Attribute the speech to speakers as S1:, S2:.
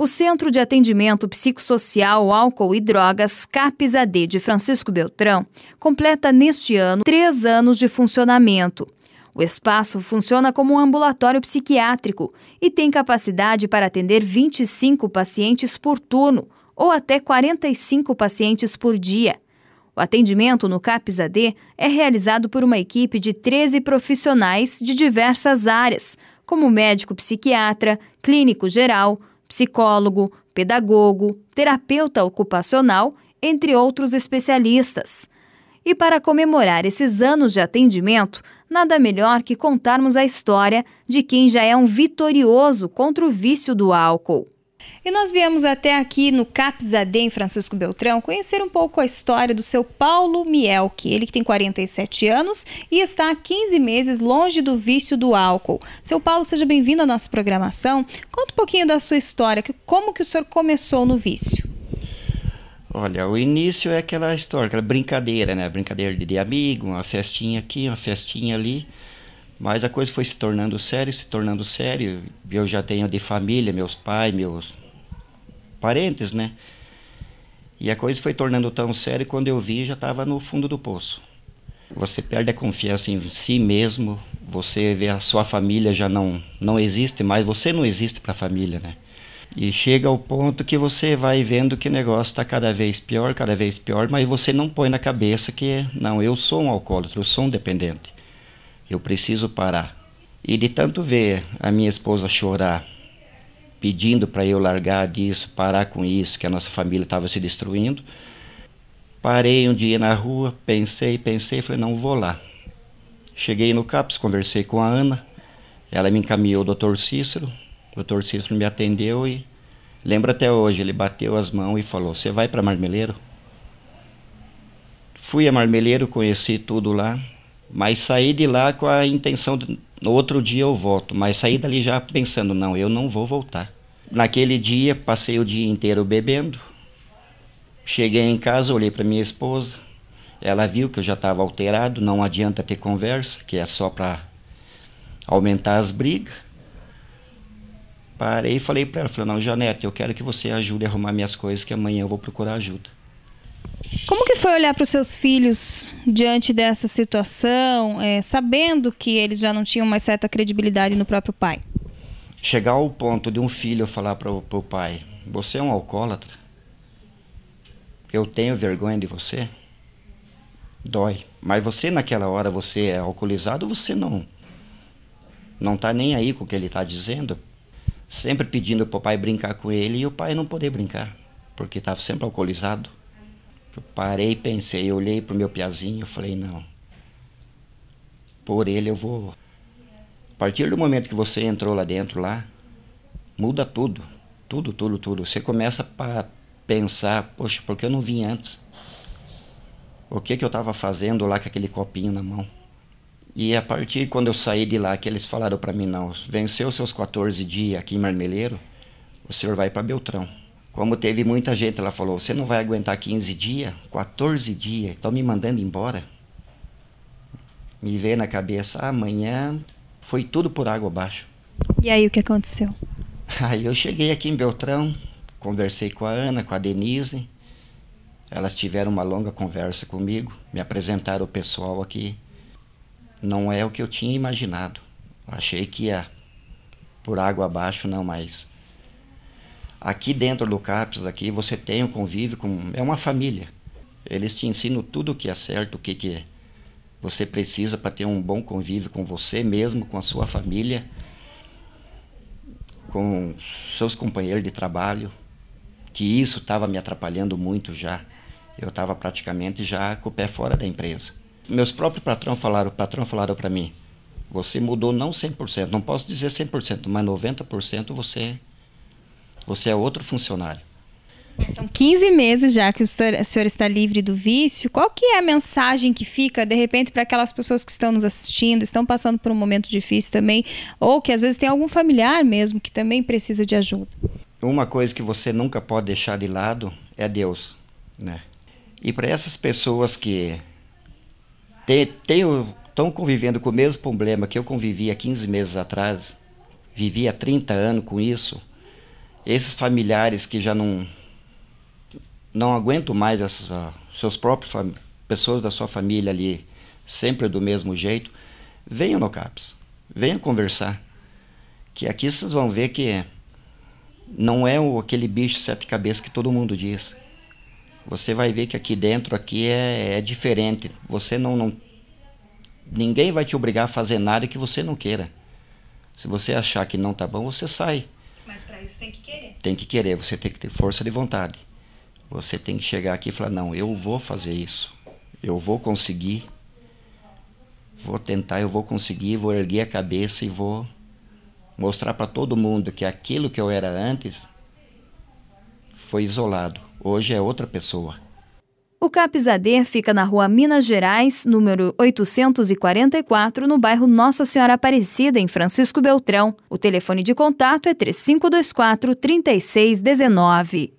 S1: O Centro de Atendimento Psicossocial Álcool e Drogas, CAPES AD de Francisco Beltrão, completa neste ano três anos de funcionamento. O espaço funciona como um ambulatório psiquiátrico e tem capacidade para atender 25 pacientes por turno ou até 45 pacientes por dia. O atendimento no CAPES AD é realizado por uma equipe de 13 profissionais de diversas áreas, como médico psiquiatra, clínico geral, psicólogo, pedagogo, terapeuta ocupacional, entre outros especialistas. E para comemorar esses anos de atendimento, nada melhor que contarmos a história de quem já é um vitorioso contra o vício do álcool. E nós viemos até aqui no Capzadem Francisco Beltrão conhecer um pouco a história do seu Paulo Mielke, ele que tem 47 anos e está há 15 meses longe do vício do álcool. Seu Paulo, seja bem-vindo à nossa programação. Conta um pouquinho da sua história, como que o senhor começou no vício?
S2: Olha, o início é aquela história, aquela brincadeira, né? Brincadeira de amigo, uma festinha aqui, uma festinha ali. Mas a coisa foi se tornando séria, se tornando séria. Eu já tenho de família, meus pais, meus parentes, né? E a coisa foi tornando tão séria que quando eu vi já estava no fundo do poço. Você perde a confiança em si mesmo, você vê a sua família já não, não existe mais, você não existe para a família, né? E chega ao ponto que você vai vendo que o negócio está cada vez pior, cada vez pior, mas você não põe na cabeça que, não, eu sou um alcoólatra, eu sou um dependente. Eu preciso parar. E de tanto ver a minha esposa chorar, pedindo para eu largar disso, parar com isso, que a nossa família estava se destruindo, parei um dia na rua, pensei, pensei, falei, não vou lá. Cheguei no CAPS, conversei com a Ana, ela me encaminhou o doutor Cícero, o doutor Cícero me atendeu e lembro até hoje, ele bateu as mãos e falou, você vai para Marmeleiro? Fui a Marmeleiro, conheci tudo lá, mas saí de lá com a intenção de no outro dia eu volto, mas saí dali já pensando, não, eu não vou voltar. Naquele dia passei o dia inteiro bebendo. Cheguei em casa, olhei para minha esposa. Ela viu que eu já estava alterado, não adianta ter conversa, que é só para aumentar as brigas. Parei e falei para ela, falei, não, Janete, eu quero que você ajude a arrumar minhas coisas, que amanhã eu vou procurar ajuda.
S1: Como foi olhar para os seus filhos diante dessa situação, é, sabendo que eles já não tinham mais certa credibilidade no próprio pai?
S2: Chegar ao ponto de um filho falar para o pai: Você é um alcoólatra? Eu tenho vergonha de você? Dói. Mas você, naquela hora, você é alcoolizado, você não. Não está nem aí com o que ele está dizendo. Sempre pedindo para o pai brincar com ele e o pai não poder brincar, porque estava tá sempre alcoolizado. Eu parei, pensei, olhei para o meu piazinho e falei, não. Por ele eu vou. A partir do momento que você entrou lá dentro, lá, muda tudo. Tudo, tudo, tudo. Você começa a pensar, poxa, por que eu não vim antes? O que, que eu estava fazendo lá com aquele copinho na mão? E a partir quando eu saí de lá, que eles falaram para mim, não, venceu seus 14 dias aqui em Marmeleiro, o senhor vai para Beltrão. Como teve muita gente, ela falou: Você não vai aguentar 15 dias, 14 dias, estão me mandando embora. Me veio na cabeça: amanhã foi tudo por água abaixo.
S1: E aí o que aconteceu?
S2: Aí eu cheguei aqui em Beltrão, conversei com a Ana, com a Denise. Elas tiveram uma longa conversa comigo, me apresentaram o pessoal aqui. Não é o que eu tinha imaginado. Achei que ia por água abaixo, não, mas Aqui dentro do CAPS, aqui, você tem um convívio com... É uma família. Eles te ensinam tudo o que é certo, o que, que é. você precisa para ter um bom convívio com você mesmo, com a sua família, com seus companheiros de trabalho, que isso estava me atrapalhando muito já. Eu estava praticamente já com o pé fora da empresa. Meus próprios patrão falaram, patrão falaram para mim, você mudou não 100%, não posso dizer 100%, mas 90% você você é outro funcionário.
S1: São 15 meses já que o senhor está livre do vício. Qual que é a mensagem que fica, de repente, para aquelas pessoas que estão nos assistindo, estão passando por um momento difícil também, ou que às vezes tem algum familiar mesmo que também precisa de ajuda?
S2: Uma coisa que você nunca pode deixar de lado é Deus, né? E para essas pessoas que estão convivendo com o mesmo problema que eu convivi há 15 meses atrás, vivi há 30 anos com isso, esses familiares que já não não aguentam mais essas, ah, seus próprios pessoas da sua família ali sempre do mesmo jeito, venham no CAPS, venham conversar, que aqui vocês vão ver que não é o, aquele bicho sete cabeças que todo mundo diz. Você vai ver que aqui dentro aqui é, é diferente. Você não, não ninguém vai te obrigar a fazer nada que você não queira. Se você achar que não tá bom, você sai. Mas para isso tem que querer. Tem que querer, você tem que ter força de vontade. Você tem que chegar aqui e falar: não, eu vou fazer isso. Eu vou conseguir. Vou tentar, eu vou conseguir, vou erguer a cabeça e vou mostrar para todo mundo que aquilo que eu era antes foi isolado. Hoje é outra pessoa.
S1: O Capizader fica na rua Minas Gerais, número 844, no bairro Nossa Senhora Aparecida, em Francisco Beltrão. O telefone de contato é 3524 3619.